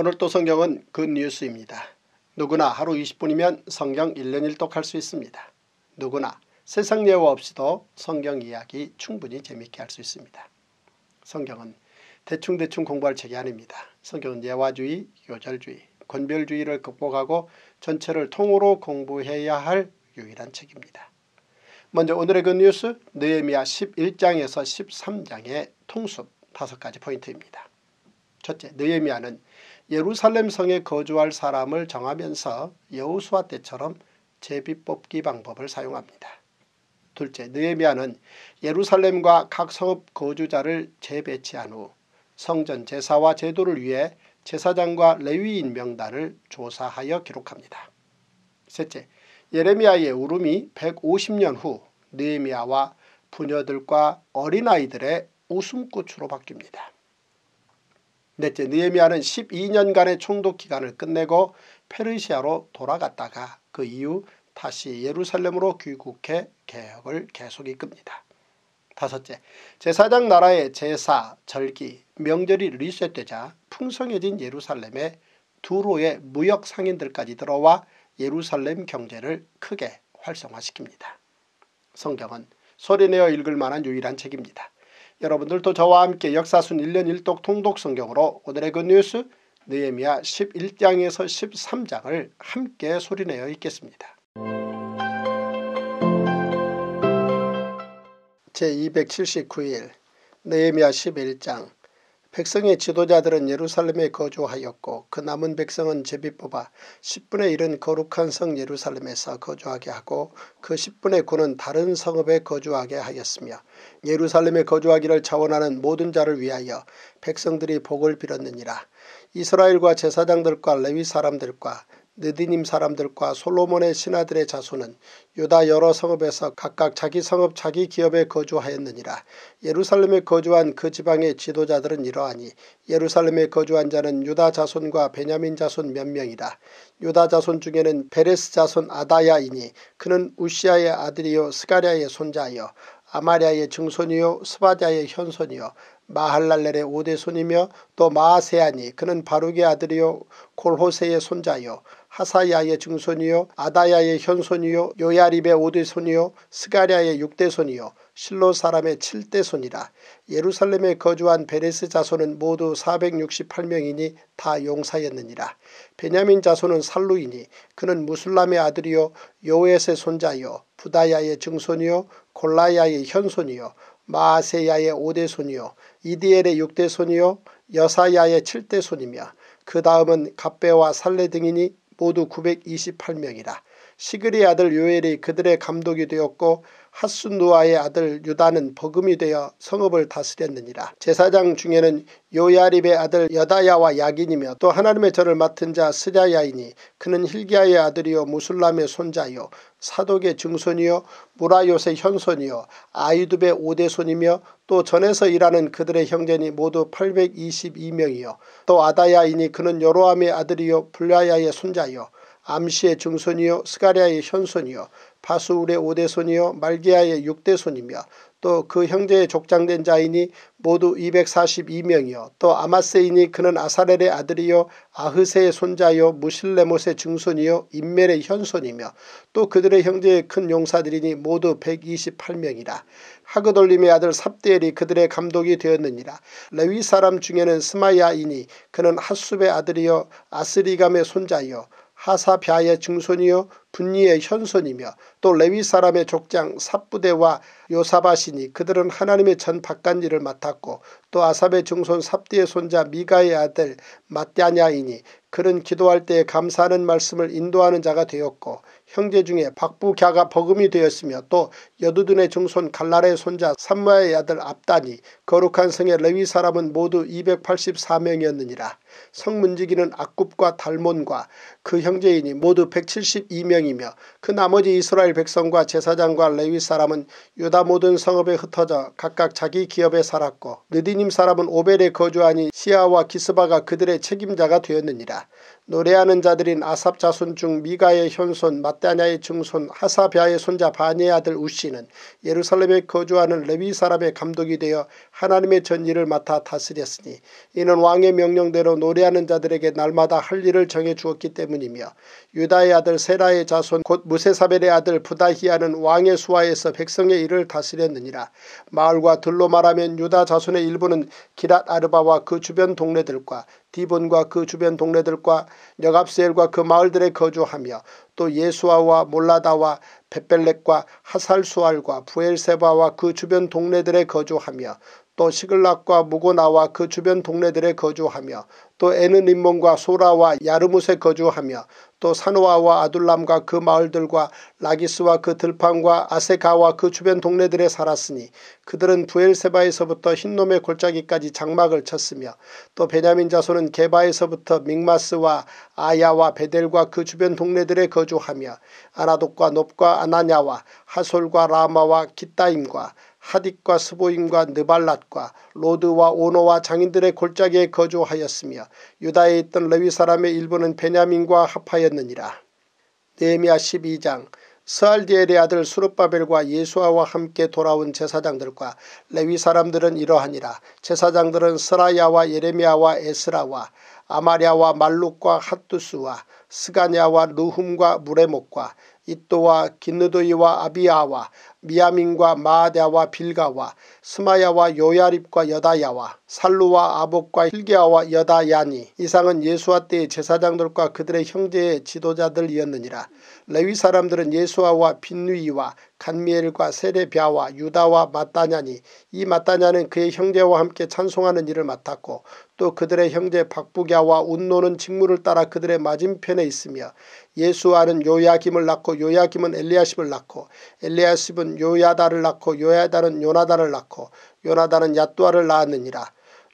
오늘 또 성경은 굿뉴스입니다. 누구나 하루 20분이면 성경 1년 1독 할 수 있습니다. 누구나 세상 예외 없이도 성경 이야기 충분히 재미있게 할 수 있습니다. 성경은 대충대충 공부할 책이 아닙니다. 성경은 예화주의, 요절주의, 권별주의를 극복하고 전체를 통으로 공부해야 할 유일한 책입니다. 먼저 오늘의 그 뉴스 느헤미야 11장에서 13장의 통습 다 가지 포인트입니다. 첫째, 느헤미야는 예루살렘 성에 거주할 사람을 정하면서 여우수와 때처럼 제비 뽑기 방법을 사용합니다. 둘째, 느에미아는 예루살렘과 각 성읍 거주자를 재배치한 후 성전 제사와 제도를 위해 제사장과 레위인 명단을 조사하여 기록합니다. 셋째, 예레미야의 울음이 150년 후느에미아와 부녀들과 어린아이들의 웃음꽃으로 바뀝니다. 넷째 느에미야는 12년간의 총독 기간을 끝내고 페르시아로 돌아갔다가 그 이후 다시 예루살렘으로 귀국해 개혁을 계속 이끕니다. 다섯째, 제사장 나라의 제사, 절기, 명절이 리셋되자 풍성해진 예루살렘에 두로의 무역 상인들까지 들어와 예루살렘 경제를 크게 활성화시킵니다. 성경은 소리내어 읽을 만한 유일한 책입니다. 여러분들도 저와 함께 역사순 1년 1독 통독 성경으로 오늘의 그뉴스 느헤미야 11장에서 13장을 함께 소리내어 읽겠습니다. 제279일 느헤미야 11장 백성의 지도자들은 예루살렘에 거주하였고 그 남은 백성은 제비 뽑아 10분의 1은 거룩한 성 예루살렘에서 거주하게 하고 그 10분의 9는 다른 성읍에 거주하게 하였으며 예루살렘에 거주하기를 자원하는 모든 자를 위하여 백성들이 복을 빌었느니라. 이스라엘과 제사장들과 레위 사람들과 느디님 사람들과 솔로몬의 신하들의 자손은 유다 여러 성읍에서 각각 자기 성읍 자기 기업에 거주하였느니라. 예루살렘에 거주한 그 지방의 지도자들은 이러하니 예루살렘에 거주한 자는 유다 자손과 베냐민 자손 몇 명이라. 유다 자손 중에는 베레스 자손 아다야이니 그는 우시아의 아들이요 스가랴의 손자요 아마랴의 증손이요 스바자의 현손이요 마할랄렐의 오대손이며 또 마아세아니 그는 바룩의 아들이요 골호세의 손자요 하사야의 증손이요 아다야의 현손이요 요야립의 오대손이요 스가랴의 육대손이요 실로 사람의 7대손이라 예루살렘에 거주한 베레스 자손은 모두 468명이니 다 용사였느니라. 베냐민 자손은 살루이니 그는 무슬람의 아들이요 요에의 손자요 부다야의 증손이요 골라야의 현손이요 마아세야의 오대손이요 이디엘의 육대손이요 여사야의 칠대손이며 그 다음은 갑배와 살레 등이니 모두 928명이라. 시그리 아들 요엘이 그들의 감독이 되었고 하순누아의 아들 유다는 버금이 되어 성읍을 다스렸느니라. 제사장 중에는 요야립의 아들 여다야와 야긴이며 또 하나님의 절을 맡은 자 스랴야이니 그는 힐기야의 아들이요 무술람의 손자요 사독의 증손이요 무라요의 현손이요 아이두베 오대손이며 또 전에서 일하는 그들의 형제니 모두 822명이요 또 아다야이니 그는 여로함의 아들이요 불라야의 손자요 암시의 증손이요 스가랴의 현손이요 파수울의 5대 손이요 말기야의 6대 손이며 또 그 형제의 족장된 자이니 모두 242명이요 또 아마세인이 그는 아사렐의 아들이요 아흐세의 손자요 무실레못의 증손이요 인멜의 현손이며 또 그들의 형제의 큰 용사들이니 모두 128명이라 하그돌림의 아들 삽디엘이 그들의 감독이 되었느니라 레위 사람 중에는 스마야이니 그는 하숲의 아들이요 아스리감의 손자요 하사비아의 증손이요 분리의 현손이며 또 레위 사람의 족장 삽부대와 요사바시니 그들은 하나님의 전 바깥 일을 맡았고 또 아삽의 증손 삽디의 손자 미가의 아들 마띠아냐이니 그는 기도할 때에 감사하는 말씀을 인도하는 자가 되었고 형제 중에 박부갸가 버금이 되었으며 또 여두둔의 증손 갈라의 레 손자 삼마의 아들 압단이 거룩한 성의 레위 사람은 모두 284명이었느니라. 성문지기는 악굽과 달몬과 그 형제인이 모두 172명이며 그 나머지 이스라엘 백성과 제사장과 레위 사람은 유다 모든 성읍에 흩어져 각각 자기 기업에 살았고 느디님 사람은 오벨에 거주하니 시아와 기스바가 그들의 책임자가 되었느니라. 노래하는 자들인 아삽 자손 중 미가의 현손 마 마따냐의 증손 하사비아의 손자 바니의 아들 우씨는 예루살렘에 거주하는 레위 사람의 감독이 되어 하나님의 전일을 맡아 다스렸으니 이는 왕의 명령대로 노래하는 자들에게 날마다 할 일을 정해주었기 때문이며 유다의 아들 세라의 자손 곧 무세사벨의 아들 부다히아는 왕의 수하에서 백성의 일을 다스렸느니라 마을과 들로 말하면 유다 자손의 일부는 기랏 아르바와 그 주변 동네들과 디본과 그 주변 동네들과 여갑세엘과그 마을들에 거주하며 또 예수아와 몰라다와 벳벨렉과 하살수알과 부엘세바와 그 주변 동네들에 거주하며 또 시글락과 무고나와 그 주변 동네들에 거주하며 또 에는 림몬과 소라와 야르무에 거주하며 또 사노아와 아둘람과 그 마을들과 라기스와 그 들판과 아세가와 그 주변 동네들에 살았으니 그들은 부엘세바에서부터 흰놈의 골짜기까지 장막을 쳤으며 또 베냐민 자손은 게바에서부터 믹마스와 아야와 베델과 그 주변 동네들에 거주하며 아나독과 높과 아나냐와 하솔과 라마와 기타임과 하딕과 스보임과 느발랏과 로드와 오노와 장인들의 골짜기에 거주하였으며 유다에 있던 레위 사람의 일부는 베냐민과 합하였느니라. 네미아 12장 스알디엘의 아들 수룹바벨과 예수아와 함께 돌아온 제사장들과 레위 사람들은 이러하니라. 제사장들은 스라야와 예레미야와 에스라와 아마랴와 말룩과 핫두스와 스가냐와 루hum과 무레목과 이또와 긴느도이와 아비아와 미야민과 마아대와 빌가와 스마야와 요야립과 여다야와 살루와 아복과 힐기야와 여다야니 이상은 예수와 때의 제사장들과 그들의 형제의 지도자들이었느니라. 레위 사람들은 예수아와 빈누이와 간미엘과 세레비아와 유다와 마따냐니 이 마따냐는 그의 형제와 함께 찬송하는 일을 맡았고 또 그들의 형제 박부갸와 운노는 직무를 따라 그들의 맞은편에 있으며 예수아는 요야김을 낳고 요야김은 엘리야십을 낳고 엘리야십은 다윗은 요야다를 낳고 요야다는 요나다를 낳고 요나다는 야뚜아를 낳았느니라.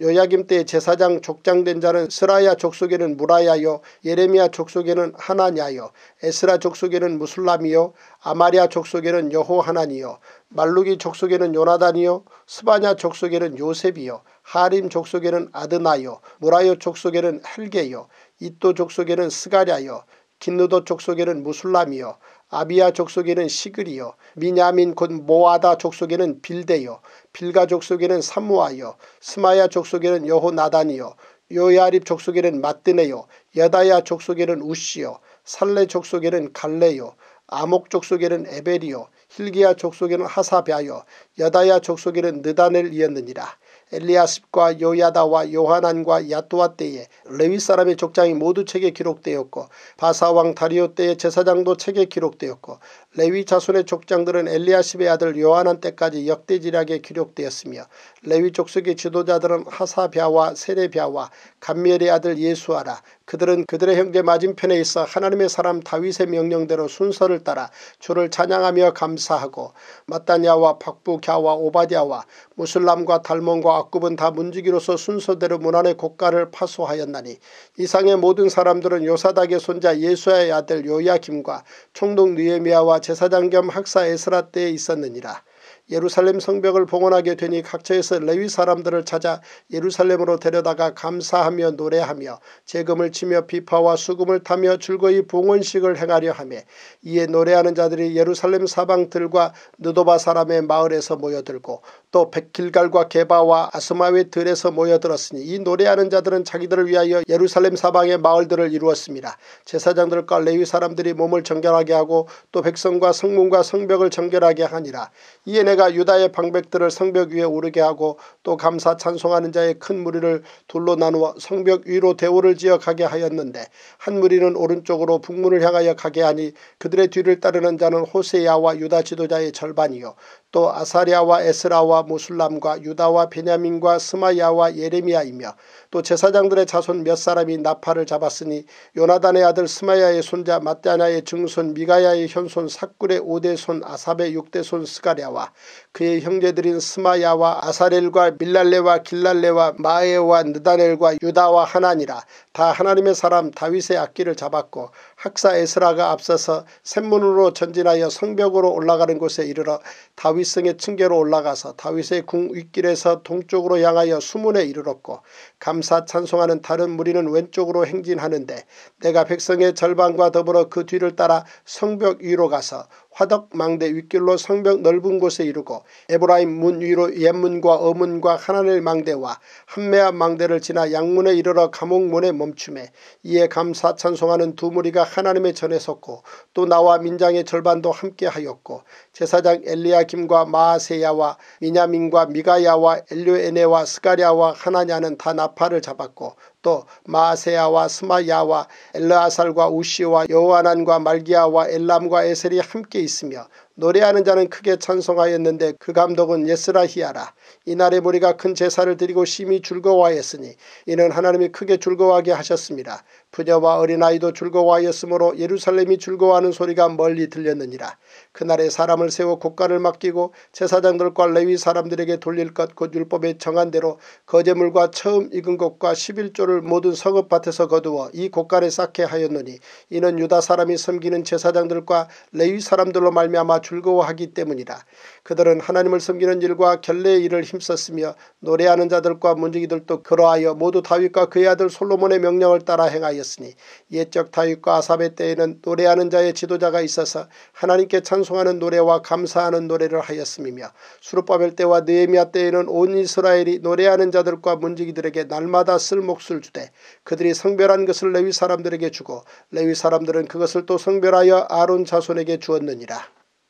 요야김 때 제사장 족장된 자는 스라야 족속에는 무라야요 예레미야 족속에는 하나냐요 에스라 족속에는 무슬람이요 아마리아 족속에는 여호하나니요 말루기 족속에는 요나단이요 스바냐 족속에는 요셉이요 하림 족속에는 아드나요 무라요 족속에는 헬게요 이또 족속에는 스가랴요 긴누도 족속에는 무슬람이요 아비야 족속에는 시그리요 미냐민 곧 모아다 족속에는 빌데요 빌가 족속에는 사무아요 스마야 족속에는 여호나단이요 요야립 족속에는 마뜨네요 여다야 족속에는 우시요 살레 족속에는 갈레요 아목 족속에는 에베리요 힐기야 족속에는 하사바요 여다야 족속에는 느다넬이었느니라 엘리아십과 요야다와 요하난과 야또아 때에 레위 사람의 족장이 모두 책에 기록되었고 바사왕 다리오 때의 제사장도 책에 기록되었고 레위 자손의 족장들은 엘리아십의 아들 요하난 때까지 역대지략에 기록되었으며 레위 족속의 지도자들은 하사비아와 세레비아와 감미엘의 아들 예수아라 그들은 그들의 형제 맞은편에 있어 하나님의 사람 다윗의 명령대로 순서를 따라 주를 찬양하며 감사하고 마따냐와 박부갸와 오바디아와 무슬람과 달몬과 악굽은 다 문지기로서 순서대로 문안의 고가를파소하였나니 이상의 모든 사람들은 요사닥의 손자 예수아의 아들 요야김과 총독 느에미아와 제사장 겸 학사 에스라 때에 있었느니라. 예루살렘 성벽을 봉헌하게 되니 각처에서 레위 사람들을 찾아 예루살렘으로 데려다가 감사하며 노래하며 재금을 치며 비파와 수금을 타며 즐거이 봉헌식을 행하려 하며 이에 노래하는 자들이 예루살렘 사방들과 느도바 사람의 마을에서 모여들고 또 백길갈과 개바와 아스마의 들에서 모여들었으니 이 노래하는 자들은 자기들을 위하여 예루살렘 사방의 마을들을 이루었습니다. 제사장들과 레위 사람들이 몸을 정결하게 하고 또 백성과 성문과 성벽을 정결하게 하니라. 이에 내가 유다의 방백들을 성벽 위에 오르게 하고 또 감사 찬송하는 자의 큰 무리를 둘로 나누어 성벽 위로 대우를 지어 가게 하였는데 한 무리는 오른쪽으로 북문을 향하여 가게 하니 그들의 뒤를 따르는 자는 호세야와 유다 지도자의 절반이요 또아사리아와 에스라와 무술람과 유다와 베냐민과 스마야와 예레미야이며 또 제사장들의 자손 몇 사람이 나팔을 잡았으니 요나단의 아들 스마야의 손자 마따냐의 증손 미가야의 현손 사꿀의 오대손 아삽의 육대손 스가랴와 그의 형제들인 스마야와 아사렐과 밀랄레와 길랄레와 마에와 느다넬과 유다와 하나니라 다 하나님의 사람 다윗의 악기를 잡았고 학사 에스라가 앞서서 샘문으로 전진하여 성벽으로 올라가는 곳에 이르러 다윗성의 층계로 올라가서 다윗의 궁 윗길에서 동쪽으로 향하여 수문에 이르렀고 감사 찬송하는 다른 무리는 왼쪽으로 행진하는데 내가 백성의 절반과 더불어 그 뒤를 따라 성벽 위로 가서 화덕망대 윗길로 성벽 넓은 곳에 이르고 에브라임 문 위로 옛문과 어문과 하나넬 망대와 한메압 망대를 지나 양문에 이르러 감옥문에 멈춤해 이에 감사 찬송하는 두 무리가 하나님의 전에 섰고 또 나와 민장의 절반도 함께하였고 제사장 엘리야김과 마아세야와 미냐민과 미가야와 엘료에네와 리 스가랴와 하나냐는 다 나팔을 잡았고 또마세아와 스마야와 엘르아살과 우시와 여호아난과 말기야와 엘람과 에셀이 함께 있으며 노래하는 자는 크게 찬송하였는데 그 감독은 예스라히야라 이날에 우리가 큰 제사를 드리고 심히 즐거워하였으니 이는 하나님이 크게 즐거워하게 하셨습니다. 부녀와 어린아이도 즐거워하였으므로 예루살렘이 즐거워하는 소리가 멀리 들렸느니라. 그날에 사람을 세워 국가를 맡기고 제사장들과 레위 사람들에게 돌릴 것곧 율법에 정한 대로 거제물과 처음 익은 것과 11조를 모든 성읍 밭에서 거두어 이 곳간에 쌓게 하였느니 이는 유다 사람이 섬기는 제사장들과 레위 사람들로 말미암아 즐거워하기 때문이라. 그들은 하나님을 섬기는 일과 결례의 일을 힘썼으며 노래하는 자들과 문중이들도 그러하여 모두 다윗과 그의 아들 솔로몬의 명령을 따라 행하였 하였으니 옛적 다윗과 아사벳 때에는 노래하는 자의 지도자가 있어서 하나님께 찬송하는 노래와 감사하는 노래를 하였음이며 수르바벨 때와 느헤미야 때에는 온 이스라엘이 노래하는 자들과 문지기들에게 날마다 쓸 몫을 주되 그들이 성별한 것을 레위 사람들에게 주고 레위 사람들은 그것을 또 성별하여 아론 자손에게 주었느니라.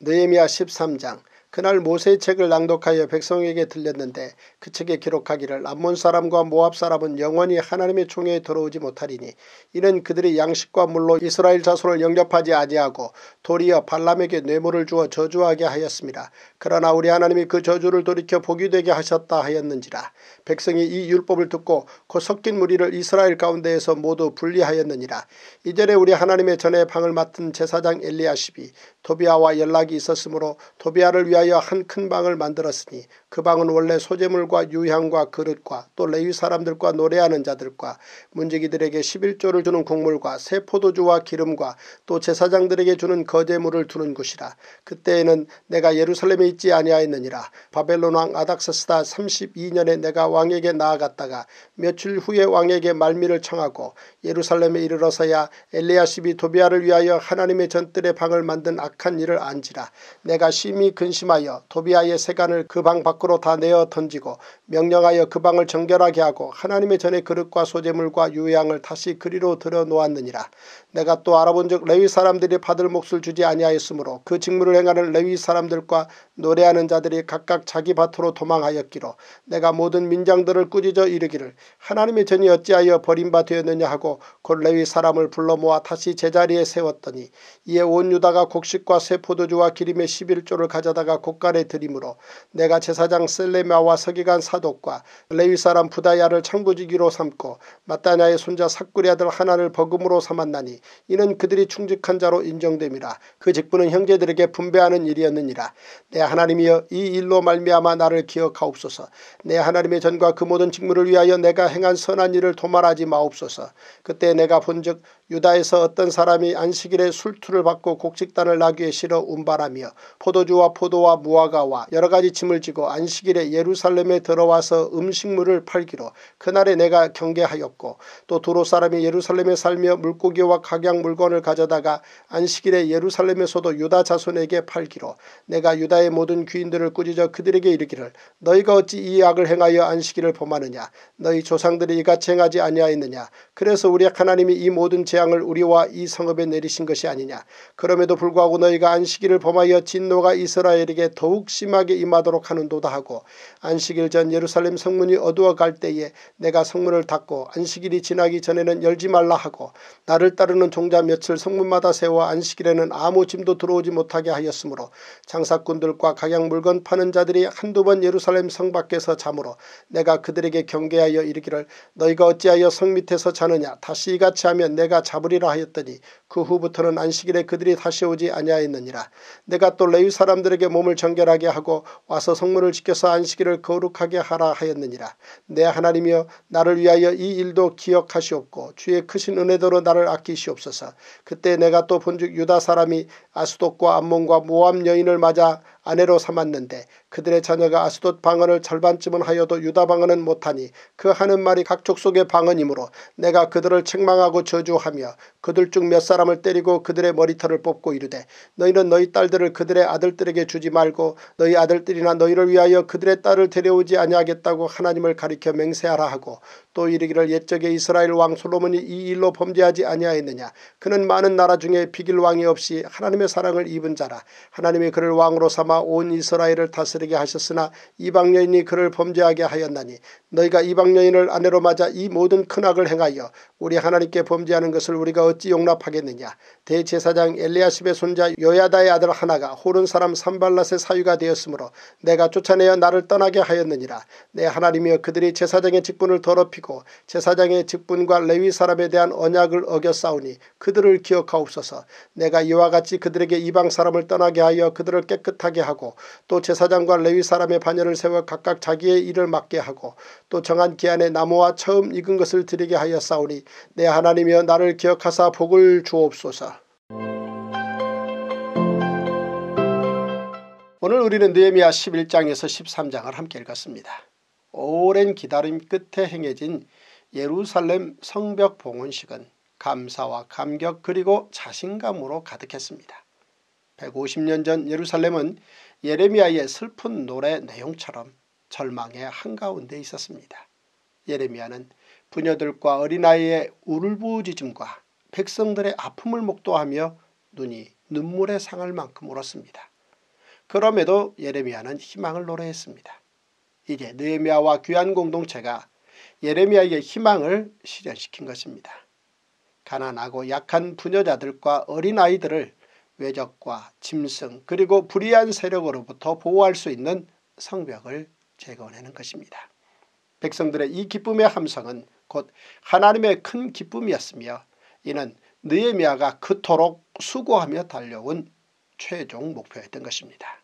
느헤미야 13장 그날 모세의 책을 낭독하여 백성에게 들렸는데 그 책에 기록하기를 암몬 사람과 모압 사람은 영원히 하나님의 총회에 들어오지 못하리니 이는 그들이 양식과 물로 이스라엘 자손을 영접하지 아니하고 도리어 발람에게 뇌물을 주어 저주하게 하였습니다. 그러나 우리 하나님이 그 저주를 돌이켜 복이 되게 하셨다 하였는지라 백성이 이 율법을 듣고 그 섞인 무리를 이스라엘 가운데에서 모두 분리하였느니라 이전에 우리 하나님의 전에 방을 맡은 제사장 엘리아십이 도비아와 연락이 있었으므로 도비아를 위하여 위하여 한큰 방을 만들었으니 그 방은 원래 소재물과 유향과 그릇과 또 레위 사람들과 노래하는 자들과 문지기들에게 11조를 주는 국물과새 포도주와 기름과 또 제사장들에게 주는 거제물을 두는 곳이라 그때에는 내가 예루살렘에 있지 아니하였느니라 바벨론 왕 아닥세스다 32년에 내가 왕에게 나아갔다가 며칠 후에 왕에게 말미를 청하고 예루살렘에 이르러서야 엘리야십이 도비아를 위하여 하나님의 전뜰의 방을 만든 악한 일을 안지라 내가 심히 근심하 명하여 도비아의 세간을 그 방 밖으로 다 내어 던지고 명령하여 그 방을 정결하게 하고 하나님의 전의 그릇과 소재물과 유양을 다시 그리로 들어놓았느니라 내가 또 알아본 즉 레위 사람들이 받을 몫을 주지 아니하였으므로 그 직무를 행하는 레위 사람들과 노래하는 자들이 각각 자기 밭으로 도망하였기로 내가 모든 민장들을 꾸짖어 이르기를 하나님의 전이 어찌하여 버림받되었느냐 하고 곧 레위 사람을 불러 모아 다시 제자리에 세웠더니 이에 온 유다가 곡식과 새 포도주와 기름의 11조를 가져다가 제사가 곡간에 드림으로 내가 제사장 셀레마와 서기관 사독과 레위 사람 부다야를 창부지기로 삼고 마따냐의 손자 사꾸리 아들 하나를 버금으로 삼았나니 이는 그들이 충직한 자로 인정됨이라 그 직분은 형제들에게 분배하는 일이었느니라 내 하나님이여 이 일로 말미암아 나를 기억하옵소서 내 하나님의 전과 그 모든 직무를 위하여 내가 행한 선한 일을 도말하지 마옵소서 그때 내가 본즉 유다에서 어떤 사람이 안식일에 술투를 받고 곡식단을 나귀에 실어 운발하며 포도주와 포도와 포도와 무화과와 여러 가지 짐을 지고 안식일에 예루살렘에 들어와서 음식물을 팔기로 그날에 내가 경계하였고 또 두로 사람이 예루살렘에 살며 물고기와 각양 물건을 가져다가 안식일에 예루살렘에서도 유다 자손에게 팔기로 내가 유다의 모든 귀인들을 꾸짖어 그들에게 이르기를 너희가 어찌 이 악을 행하여 안식일을 범하느냐 너희 조상들이 이같이 행하지 아니하였느냐 그래서 우리 하나님이 이 모든 재앙을 우리와 이 성읍에 내리신 것이 아니냐 그럼에도 불구하고 너희가 안식일을 범하여 진노가 이스라엘에게 그에게 더욱 심하게 임하도록 하는도다 하고 안식일 전 예루살렘 성문이 어두워 갈 때에 내가 성문을 닫고 안식일이 지나기 전에는 열지 말라 하고 나를 따르는 종자 며칠 성문마다 세워 안식일에는 아무 짐도 들어오지 못하게 하였으므로 장사꾼들과 각양 물건 파는 자들이 한두 번 예루살렘 성 밖에서 잠으로 내가 그들에게 경계하여 이르기를 너희가 어찌하여 성 밑에서 자느냐 다시 이같이 하면 내가 잡으리라 하였더니 그 후부터는 안식일에 그들이 다시 오지 아니하였느니라 내가 또 레위 사람들에게 몸 몸을 정결하게 하고 와서 성문을 지켜서 안식일을 거룩하게 하라 하였느니라. 내 하나님이여 나를 위하여 이 일도 기억하시옵고 주의 크신 은혜도로 나를 아끼시옵소서. 그때 내가 또 본즉 유다 사람이 아수독과 암몬과 모함 여인을 맞아 아내로 삼았는데 그들의 자녀가 아스돗 방언을 절반쯤은 하여도 유다 방언은 못하니 그 하는 말이 각 족속의 방언이므로 내가 그들을 책망하고 저주하며 그들 중 몇 사람을 때리고 그들의 머리털을 뽑고 이르되 너희는 너희 딸들을 그들의 아들들에게 주지 말고 너희 아들들이나 너희를 위하여 그들의 딸을 데려오지 아니하겠다고 하나님을 가리켜 맹세하라 하고 또 이르기를 옛적에 이스라엘 왕 솔로몬이 이 일로 범죄하지 아니하였느냐 그는 많은 나라 중에 비길 왕이 없이 하나님의 사랑을 입은 자라 하나님이 그를 왕으로 삼아 삼아 온 이스라엘을 다스리게 하셨으나 이방 여인이 그를 범죄하게 하였나니 너희가 이방 여인을 아내로 맞아 이 모든 큰 악을 행하여 우리 하나님께 범죄하는 것을 우리가 어찌 용납하겠느냐 대제사장 엘리야십의 손자 요야다의 아들 하나가 호른 사람 삼발랏의 사유가 되었으므로 내가 쫓아내어 나를 떠나게 하였느니라 내 하나님이여 그들이 제사장의 직분을 더럽히고 제사장의 직분과 레위 사람에 대한 언약을 어겨싸우니 그들을 기억하옵소서 내가 이와 같이 그들에게 이방 사람을 떠나게 하여 그들을 깨끗하게 하고 또 제사장과 레위 사람의 반열을 세워 각각 자기의 일을 맡게 하고 또 정한 기한에 나무와 처음 익은 것을 드리게 하여 싸우니 내 하나님이여 나를 기억하사 복을 주옵소서. 오늘 우리는 느헤미야 11장에서 13장을 함께 읽었습니다. 오랜 기다림 끝에 행해진 예루살렘 성벽 봉헌식은 감사와 감격 그리고 자신감으로 가득했습니다. 150년 전 예루살렘은 예레미야의 슬픈 노래 내용처럼 절망의 한가운데 있었습니다. 예레미야는 부녀들과 어린아이의 울부짖음과 백성들의 아픔을 목도하며 눈이 눈물에 상할 만큼 울었습니다. 그럼에도 예레미야는 희망을 노래했습니다. 이게 느헤미야와 귀한 공동체가 예레미야의 희망을 실현시킨 것입니다. 가난하고 약한 부녀자들과 어린아이들을 외적과 짐승 그리고 불의한 세력으로부터 보호할 수 있는 성벽을 제거하는 것입니다. 백성들의 이 기쁨의 함성은 곧 하나님의 큰 기쁨이었으며 이는 느에미아가 그토록 수고하며 달려온 최종 목표였던 것입니다.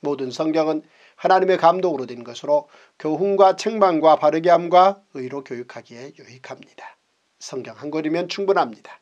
모든 성경은 하나님의 감독으로 된 것으로 교훈과 책망과 바르게함과 의로 교육하기에 유익합니다. 성경 한 권이면 충분합니다.